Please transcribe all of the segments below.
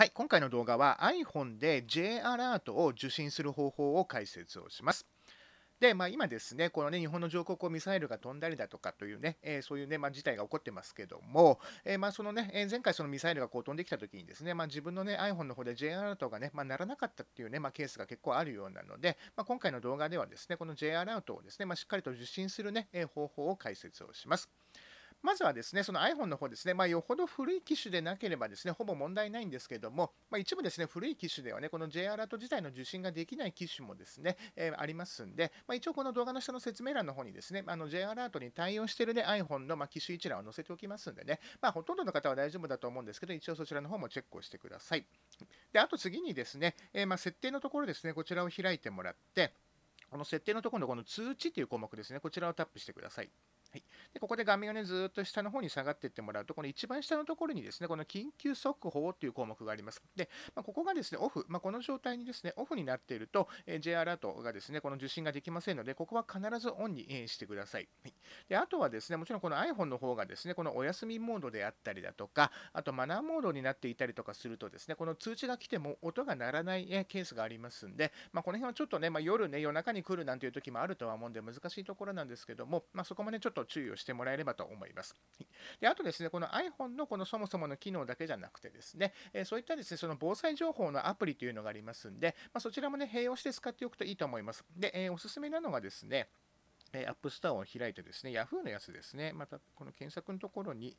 はい、今回の動画は iPhone で J アラートを受信する方法を解説をします。で、まあ、今ですね、このね、日本の上空をミサイルが飛んだりだとかというね、えー、そういうね、まあ、事態が起こってますけども、えー、まあ、そのね、えー、前回そのミサイルがこう飛んできた時にですね、まあ、自分のね、iPhone の方で J アラートがね、まあ、ならなかったっていうね、まあ、ケースが結構あるようなので、まあ、今回の動画ではですね、この J アラートをですね、まあ、しっかりと受信するね、え方法を解説をします。まずはですね、その iPhone の方ですね、まあ、よほど古い機種でなければですね、ほぼ問題ないんですけども、まあ、一部ですね、古い機種ではね、この J アラート自体の受信ができない機種もですね、えー、ありますんで、まあ、一応この動画の下の説明欄の方にですね、あの J アラートに対応している、ね、iPhone のま機種一覧を載せておきますんでね、まあ、ほとんどの方は大丈夫だと思うんですけど、一応そちらの方もチェックをしてください。で、あと次にですね、えー、ま設定のところですね、こちらを開いてもらって、この設定のところのこの通知という項目ですね、こちらをタップしてください。はい、でここで画面を、ね、ずっと下の方に下がっていってもらうと、この一番下のところにですね、この緊急速報という項目があります。で、まあ、ここがですね、オフ、まあ、この状態にですね、オフになっていると、えー、J アラートがですね、この受信ができませんので、ここは必ずオンに、えしてください,、はい。で、あとはですね、もちろんこの iPhone の方がですね、このお休みモードであったりだとか、あとマナーモードになっていたりとかするとですね、この通知が来ても音が鳴らない、えケースがありますんで、まあ、この辺はちょっとね、ま夜ね、夜中に来るなんていう時もあるとは思うんで難しいところなんですけども、まそこもね、ちょっとと注意をしてもらえればと思います。であとですね、この iPhone のこのそもそもの機能だけじゃなくてですね、えそういったですね、その防災情報のアプリというのがありますんで、まあ、そちらもね、併用して使っておくといいと思います。で、えおすすめなのがですね、えー、App Store を開いてですね、Yahoo のやつですね、またこの検索のところに、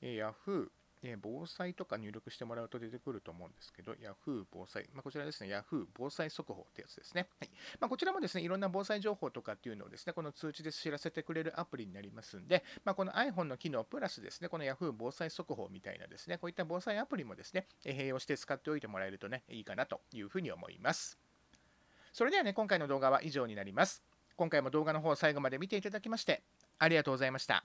え Yahoo、で、防災とか入力してもらうと出てくると思うんですけど、Yahoo 防災、まあ、こちらですね、Yahoo 防災速報ってやつですね。はいまあ、こちらもですね、いろんな防災情報とかっていうのをですね、この通知で知らせてくれるアプリになりますんで、まあ、この iPhone の機能プラスですね、この Yahoo 防災速報みたいなですね、こういった防災アプリもですね、併用して使っておいてもらえるとね、いいかなというふうに思います。それではね、今回の動画は以上になります。今回も動画の方を最後まで見ていただきまして、ありがとうございました。